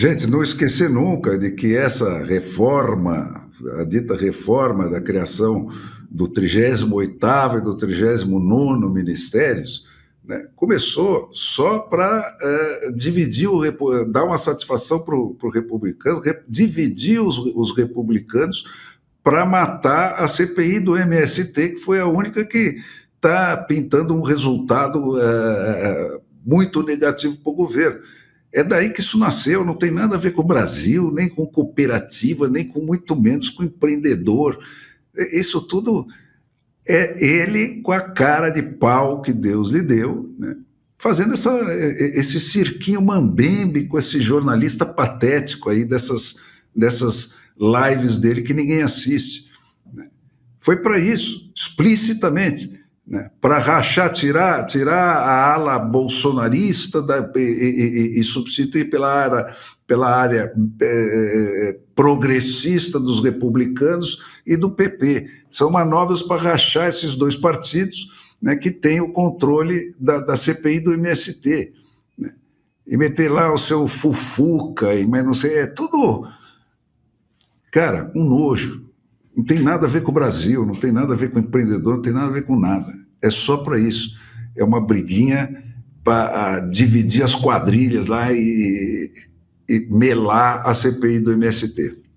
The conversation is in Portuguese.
Gente, não esquecer nunca de que essa reforma, a dita reforma da criação do 38º e do 39º ministérios, né, começou só para é, eh, dividir, o, dar uma satisfação para o republicano, dividir os, os republicanos para matar a CPI do MST, que foi a única que está pintando um resultado é, muito negativo para o governo. É daí que isso nasceu, não tem nada a ver com o Brasil, nem com cooperativa, nem com muito menos com empreendedor. Isso tudo é ele com a cara de pau que Deus lhe deu, né? fazendo essa, esse cirquinho mambembe com esse jornalista patético aí dessas, dessas lives dele que ninguém assiste. Né. Foi para isso, explicitamente né, para rachar, tirar, tirar a ala bolsonarista da, e, e, e, substituir pela área, pela área é, é progressista dos republicanos e do PP. São manobras para rachar esses dois partidos né, que têm o controle da, da CPI do MST. Né, e meter lá o seu fufuca, e, mas não sei, é tudo. Cara, um nojo. Não tem nada a ver com o Brasil, não tem nada a ver com empreendedor, não tem nada a ver com nada. É só para isso. É uma briguinha para ah, dividir as quadrilhas lá e, e melar a CPI do MST.